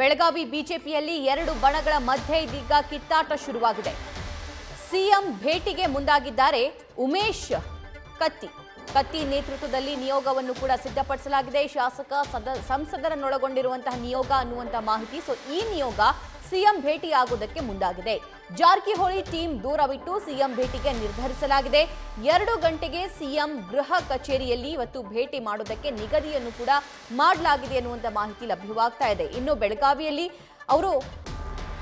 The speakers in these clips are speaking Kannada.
ಬೆಳಗಾವಿ ಬಿಜೆಪಿಯಲ್ಲಿ ಎರಡು ಬಣಗಳ ಮಧ್ಯೆ ಇದೀಗ ಕಿತ್ತಾಟ ಶುರುವಾಗಿದೆ ಸಿಎಂ ಭೇಟಿಗೆ ಮುಂದಾಗಿದ್ದಾರೆ ಉಮೇಶ್ ಕತ್ತಿ ಕತ್ತಿ ನೇತೃತ್ವದಲ್ಲಿ ನಿಯೋಗವನ್ನು ಕೂಡ ಸಿದ್ಧಪಡಿಸಲಾಗಿದೆ ಶಾಸಕ ಸದ ಸಂಸದರನ್ನೊಳಗೊಂಡಿರುವಂತಹ ನಿಯೋಗ ಅನ್ನುವಂತಹ ಮಾಹಿತಿ ಸೊ ಈ ನಿಯೋಗ ಸಿಎಂ ಭೇಟಿಯಾಗುವುದಕ್ಕೆ ಮುಂದಾಗಿದೆ ಜಾರಕಿಹೊಳಿ ಟೀಮ್ ದೂರವಿಟ್ಟು ಸಿಎಂ ಭೇಟಿಗೆ ನಿರ್ಧರಿಸಲಾಗಿದೆ ಎರಡು ಗಂಟೆಗೆ ಸಿಎಂ ಗೃಹ ಕಚೇರಿಯಲ್ಲಿ ಇವತ್ತು ಭೇಟಿ ಮಾಡುವುದಕ್ಕೆ ನಿಗದಿಯನ್ನು ಕೂಡ ಮಾಡಲಾಗಿದೆ ಎನ್ನುವಂಥ ಮಾಹಿತಿ ಲಭ್ಯವಾಗ್ತಾ ಇದೆ ಇನ್ನು ಬೆಳಗಾವಿಯಲ್ಲಿ ಅವರು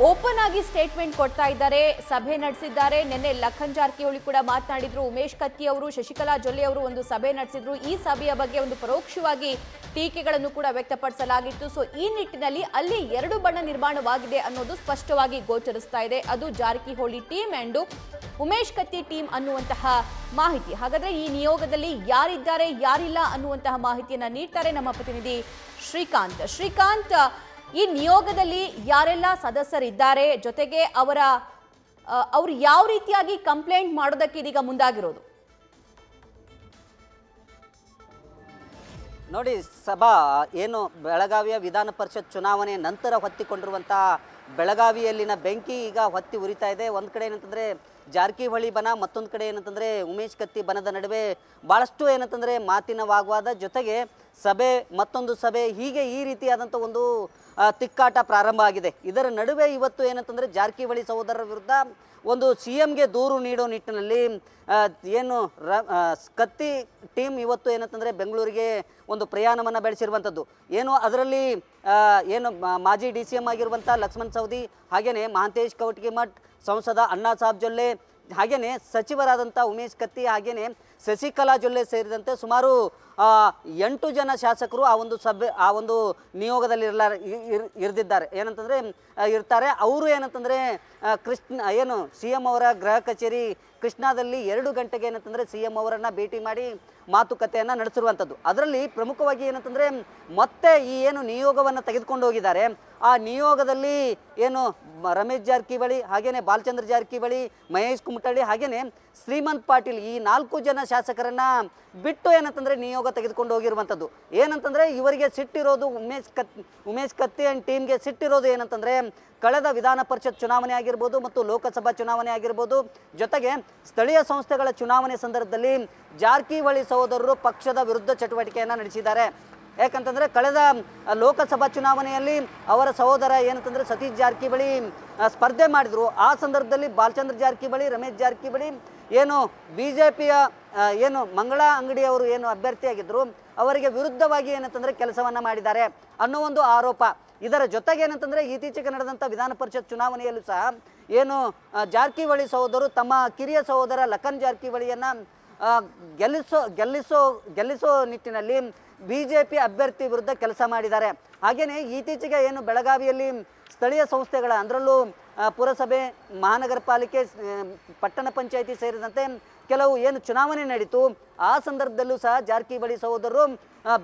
ಓಪನ್ ಆಗಿ ಸ್ಟೇಟ್ಮೆಂಟ್ ಕೊಡ್ತಾ ಇದ್ದಾರೆ ಸಭೆ ನಡೆಸಿದ್ದಾರೆ ನಿನ್ನೆ ಲಖನ್ ಜಾರಕಿಹೊಳಿ ಕೂಡ ಮಾತನಾಡಿದ್ರು ಉಮೇಶ್ ಕತ್ತಿ ಅವರು ಶಶಿಕಲಾ ಜೊಲ್ಲೆ ಅವರು ಒಂದು ಸಭೆ ನಡೆಸಿದ್ರು ಈ ಸಭೆಯ ಬಗ್ಗೆ ಒಂದು ಪರೋಕ್ಷವಾಗಿ ಟೀಕೆಗಳನ್ನು ಕೂಡ ವ್ಯಕ್ತಪಡಿಸಲಾಗಿತ್ತು ಸೊ ಈ ನಿಟ್ಟಿನಲ್ಲಿ ಅಲ್ಲಿ ಎರಡು ಬಣ್ಣ ನಿರ್ಮಾಣವಾಗಿದೆ ಅನ್ನೋದು ಸ್ಪಷ್ಟವಾಗಿ ಗೋಚರಿಸ್ತಾ ಇದೆ ಅದು Jarkiholi team and Umesh Katti team ಅನ್ನುವಂತಹ ಮಾಹಿತಿ ಹಾಗಾದ್ರೆ ಈ ನಿಯೋಗದಲ್ಲಿ ಯಾರಿದ್ದಾರೆ ಯಾರಿಲ್ಲ ಅನ್ನುವಂತಹ ಮಾಹಿತಿಯನ್ನು ನೀಡ್ತಾರೆ ನಮ್ಮ ಪ್ರತಿನಿಧಿ ಶ್ರೀಕಾಂತ್ ಶ್ರೀಕಾಂತ್ ಈ ನಿಯೋಗದಲ್ಲಿ ಯಾರೆಲ್ಲ ಸದಸ್ಯರಿದ್ದಾರೆ ಜೊತೆಗೆ ಅವರ ಅವರು ಯಾವ ರೀತಿಯಾಗಿ ಕಂಪ್ಲೇಂಟ್ ಮಾಡೋದಕ್ಕೆ ಇದೀಗ ಮುಂದಾಗಿರೋದು ನೋಡಿ ಸಭಾ ಏನು ಬೆಳಗಾವಿಯ ವಿಧಾನ ಪರಿಷತ್ ಚುನಾವಣೆ ನಂತರ ಹೊತ್ತಿಕೊಂಡಿರುವಂತಹ ಬೆಳಗಾವಿಯಲ್ಲಿನ ಬೆಂಕಿ ಈಗ ಹೊತ್ತಿ ಉರಿತಾ ಇದೆ ಒಂದು ಕಡೆ ಏನಂತಂದ್ರೆ ಜಾರಕಿಹೊಳಿ ಬನ ಮತ್ತೊಂದು ಕಡೆ ಏನಂತಂದರೆ ಉಮೇಶ್ ಕತ್ತಿ ಬನದ ನಡುವೆ ಭಾಳಷ್ಟು ಏನಂತಂದರೆ ಮಾತಿನ ವಾಗ್ವಾದ ಜೊತೆಗೆ ಸಭೆ ಮತ್ತೊಂದು ಸಭೆ ಹೀಗೆ ಈ ರೀತಿಯಾದಂಥ ಒಂದು ತಿಕ್ಕಾಟ ಪ್ರಾರಂಭ ಆಗಿದೆ ಇದರ ನಡುವೆ ಇವತ್ತು ಏನಂತಂದರೆ ಜಾರಕಿಹೊಳಿ ಸಹೋದರರ ವಿರುದ್ಧ ಒಂದು ಸಿ ಎಮ್ಗೆ ದೂರು ನೀಡೋ ನಿಟ್ಟಿನಲ್ಲಿ ಏನು ರ ಕತ್ತಿ ಟೀಮ್ ಇವತ್ತು ಏನಂತಂದರೆ ಬೆಂಗಳೂರಿಗೆ ಒಂದು ಪ್ರಯಾಣವನ್ನು ಬೆಳೆಸಿರುವಂಥದ್ದು ಏನು ಅದರಲ್ಲಿ ಏನು ಮಾಜಿ ಡಿ ಸಿ ಎಮ್ ಆಗಿರುವಂಥ ಲಕ್ಷ್ಮಣ್ ಸವದಿ ಹಾಗೆಯೇ ಮಹಾಂತೇಶ್ ಕವಟಗಿಮಠ್ ಸಂಸದ ಅಣ್ಣಾ ಸಾಬ್ ಜೊಲ್ಲೆ ಹಾಗೆಯೇ ಸಚಿವರಾದಂಥ ಉಮೇಶ್ ಕತ್ತಿ ಹಾಗೆಯೇ ಶಶಿಕಲಾ ಜೊಲ್ಲೆ ಸೇರಿದಂತೆ ಸುಮಾರು ಎಂಟು ಜನ ಶಾಸಕರು ಆ ಒಂದು ಸಭೆ ಆ ಒಂದು ನಿಯೋಗದಲ್ಲಿ ಇರಲ ಇರ್ದಿದ್ದಾರೆ ಏನಂತಂದರೆ ಇರ್ತಾರೆ ಅವರು ಏನಂತಂದರೆ ಕೃಷ್ಣ ಏನು ಸಿ ಎಂ ಅವರ ಗೃಹ ಕಚೇರಿ ಕೃಷ್ಣಾದಲ್ಲಿ ಎರಡು ಗಂಟೆಗೆ ಏನಂತಂದರೆ ಸಿ ಎಂ ಅವರನ್ನು ಭೇಟಿ ಮಾಡಿ ಮಾತುಕತೆಯನ್ನು ನಡೆಸಿರುವಂಥದ್ದು ಅದರಲ್ಲಿ ಪ್ರಮುಖವಾಗಿ ಏನಂತಂದರೆ ಮತ್ತೆ ಈ ಏನು ನಿಯೋಗವನ್ನು ತೆಗೆದುಕೊಂಡು ಹೋಗಿದ್ದಾರೆ ಆ ನಿಯೋಗದಲ್ಲಿ ಏನು ರಮೇಶ್ ಜಾರಕಿಹೊಳಿ ಹಾಗೆಯೇ ಬಾಲಚಂದ್ರ ಜಾರಕಿಹೊಳಿ ಮಹೇಶ್ ಕುಮಟಳ್ಳಿ ಹಾಗೆಯೇ ಶ್ರೀಮಂತ್ ಪಾಟೀಲ್ ಈ ನಾಲ್ಕು ಜನ ಶಾಸಕರನ್ನು ಬಿಟ್ಟು ಏನಂತಂದ್ರೆ ನಿಯೋಗ ತೆಗೆದುಕೊಂಡು ಹೋಗಿರುವಂಥದ್ದು ಏನಂತಂದ್ರೆ ಇವರಿಗೆ ಸಿಟ್ಟಿರೋದು ಉಮೇಶ್ ಕತ್ ಉಮೇಶ್ ಕತ್ತಿ ಅಂಡ್ ಟೀಮ್ಗೆ ಸಿಟ್ಟಿರೋದು ಏನಂತಂದ್ರೆ ಕಳೆದ ವಿಧಾನ ಪರಿಷತ್ ಚುನಾವಣೆ ಆಗಿರ್ಬೋದು ಮತ್ತು ಲೋಕಸಭಾ ಚುನಾವಣೆ ಆಗಿರ್ಬೋದು ಜೊತೆಗೆ ಸ್ಥಳೀಯ ಸಂಸ್ಥೆಗಳ ಚುನಾವಣೆ ಸಂದರ್ಭದಲ್ಲಿ ಜಾರಕಿಹೊಳಿ ಸಹೋದರರು ಪಕ್ಷದ ವಿರುದ್ಧ ಚಟುವಟಿಕೆಯನ್ನು ನಡೆಸಿದ್ದಾರೆ ಯಾಕಂತಂದರೆ ಕಳೆದ ಲೋಕಸಭಾ ಚುನಾವಣೆಯಲ್ಲಿ ಅವರ ಸಹೋದರ ಏನಂತಂದರೆ ಸತೀಶ್ ಜಾರಕಿಹೊಳಿ ಸ್ಪರ್ಧೆ ಮಾಡಿದರು ಆ ಸಂದರ್ಭದಲ್ಲಿ ಬಾಲಚಂದ್ರ ಜಾರಕಿಹೊಳಿ ರಮೇಶ್ ಜಾರಕಿಹೊಳಿ ಏನು ಬಿ ಜೆ ಪಿಯ ಏನು ಮಂಗಳಾ ಅಂಗಡಿಯವರು ಏನು ಅಭ್ಯರ್ಥಿಯಾಗಿದ್ದರು ಅವರಿಗೆ ವಿರುದ್ಧವಾಗಿ ಏನಂತಂದರೆ ಕೆಲಸವನ್ನು ಮಾಡಿದ್ದಾರೆ ಅನ್ನೋ ಒಂದು ಆರೋಪ ಇದರ ಜೊತೆಗೆ ಏನಂತಂದರೆ ಇತ್ತೀಚೆಗೆ ನಡೆದಂಥ ವಿಧಾನ ಪರಿಷತ್ ಚುನಾವಣೆಯಲ್ಲೂ ಸಹ ಏನು ಜಾರಕಿಹೊಳಿ ಸಹೋದರು ತಮ್ಮ ಕಿರಿಯ ಸಹೋದರ ಲಖನ್ ಜಾರಕಿಹೊಳಿಯನ್ನು ಗೆಲ್ಲಿಸೋ ಗೆಲ್ಲಿಸೋ ಗೆಲ್ಲಿಸೋ ನಿಟ್ಟಿನಲ್ಲಿ ಬಿ ಜೆ ಪಿ ಅಭ್ಯರ್ಥಿ ವಿರುದ್ಧ ಕೆಲಸ ಮಾಡಿದ್ದಾರೆ ಹಾಗೆಯೇ ಇತ್ತೀಚೆಗೆ ಏನು ಬೆಳಗಾವಿಯಲ್ಲಿ ಸ್ಥಳೀಯ ಸಂಸ್ಥೆಗಳ ಅದರಲ್ಲೂ ಪುರಸಭೆ ಮಹಾನಗರ ಪಾಲಿಕೆ ಪಟ್ಟಣ ಪಂಚಾಯಿತಿ ಸೇರಿದಂತೆ ಕೆಲವು ಏನು ಚುನಾವಣೆ ನಡೀತು ಆ ಸಂದರ್ಭದಲ್ಲೂ ಸಹ ಜಾರಕಿಹೊಳಿ ಸಹೋದರರು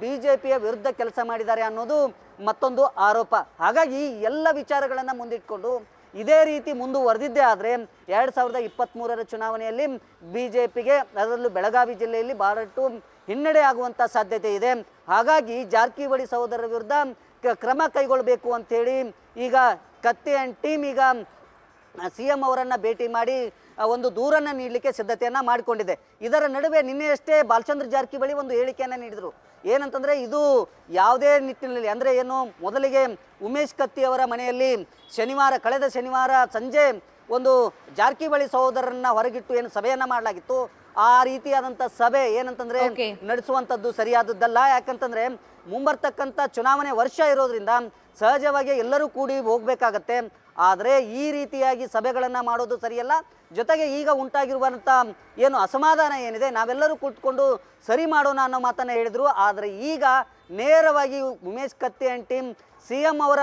ಬಿ ಜೆ ಪಿಯ ವಿರುದ್ಧ ಕೆಲಸ ಮಾಡಿದ್ದಾರೆ ಅನ್ನೋದು ಮತ್ತೊಂದು ಆರೋಪ ಹಾಗಾಗಿ ಎಲ್ಲ ವಿಚಾರಗಳನ್ನು ಮುಂದಿಟ್ಕೊಂಡು ಇದೇ ರೀತಿ ಮುಂದುವರೆದಿದ್ದೇ ಆದರೆ ಎರಡು ಸಾವಿರದ ಇಪ್ಪತ್ತ್ಮೂರರ ಚುನಾವಣೆಯಲ್ಲಿ ಬಿ ಜೆ ಪಿಗೆ ಅದರಲ್ಲೂ ಬೆಳಗಾವಿ ಜಿಲ್ಲೆಯಲ್ಲಿ ಬಹಳಷ್ಟು ಹಿನ್ನಡೆ ಆಗುವಂಥ ಸಾಧ್ಯತೆ ಇದೆ ಹಾಗಾಗಿ ಜಾರಕಿಹೊಳಿ ಸಹೋದರರ ವಿರುದ್ಧ ಕ್ರಮ ಕೈಗೊಳ್ಳಬೇಕು ಅಂಥೇಳಿ ಈಗ ಕತ್ತೆ ಆ್ಯಂಡ್ ಟೀಮ್ ಈಗ ಸಿ ಎಂ ಅವರನ್ನು ಭೇಟಿ ಮಾಡಿ ಒಂದು ದೂರನ್ನು ನೀಡಲಿಕ್ಕೆ ಸಿದ್ಧತೆಯನ್ನು ಮಾಡಿಕೊಂಡಿದೆ ಇದರ ನಡುವೆ ನಿನ್ನೆಯಷ್ಟೇ ಬಾಲಚಂದ್ರ ಜಾರಕಿಹೊಳಿ ಒಂದು ಹೇಳಿಕೆಯನ್ನು ನೀಡಿದರು ಏನಂತಂದರೆ ಇದು ಯಾವುದೇ ನಿಟ್ಟಿನಲ್ಲಿ ಅಂದರೆ ಏನು ಮೊದಲಿಗೆ ಉಮೇಶ್ ಕತ್ತಿ ಅವರ ಮನೆಯಲ್ಲಿ ಶನಿವಾರ ಕಳೆದ ಶನಿವಾರ ಸಂಜೆ ಒಂದು ಜಾರಕಿಹೊಳಿ ಸಹೋದರರನ್ನ ಹೊರಗಿಟ್ಟು ಏನು ಸಭೆಯನ್ನು ಮಾಡಲಾಗಿತ್ತು ಆ ರೀತಿಯಾದಂಥ ಸಭೆ ಏನಂತಂದ್ರೆ ನಡೆಸುವಂಥದ್ದು ಸರಿಯಾದದ್ದಲ್ಲ ಯಾಕಂತಂದ್ರೆ ಮುಂಬರ್ತಕ್ಕಂಥ ಚುನಾವಣೆ ವರ್ಷ ಇರೋದ್ರಿಂದ ಸಹಜವಾಗಿ ಎಲ್ಲರೂ ಕೂಡಿ ಹೋಗಬೇಕಾಗತ್ತೆ ಆದರೆ ಈ ರೀತಿಯಾಗಿ ಸಭೆಗಳನ್ನು ಮಾಡೋದು ಸರಿಯಲ್ಲ ಜೊತೆಗೆ ಈಗ ಉಂಟಾಗಿರುವಂಥ ಏನು ಅಸಮಾಧಾನ ಏನಿದೆ ನಾವೆಲ್ಲರೂ ಕುಳಿತುಕೊಂಡು ಸರಿ ಮಾಡೋಣ ಅನ್ನೋ ಮಾತನ್ನು ಹೇಳಿದರು ಆದರೆ ಈಗ ನೇರವಾಗಿ Umesh Katti and team C M ಅವರ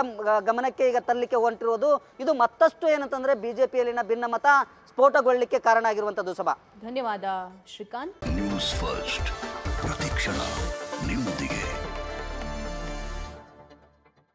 ಗಮನಕ್ಕೆ ಈಗ ತರಲಿಕ್ಕೆ ಹೊಂಟಿರುವುದು ಇದು ಮತ್ತಷ್ಟು ಏನಂತಂದರೆ ಬಿ ಜೆ ಪಿಯಲ್ಲಿನ ಭಿನ್ನಮತ ಸ್ಫೋಟಗೊಳ್ಳಲಿಕ್ಕೆ ಕಾರಣ ಆಗಿರುವಂಥದ್ದು ಸಭಾ ಧನ್ಯವಾದ ಶ್ರೀಕಾಂತ್ ನ್ಯೂಸ್ ಫಸ್ಟ್ ಪ್ರತಿಕ್ಷಣ ನಿಮ್ಮೊಂದಿಗೆ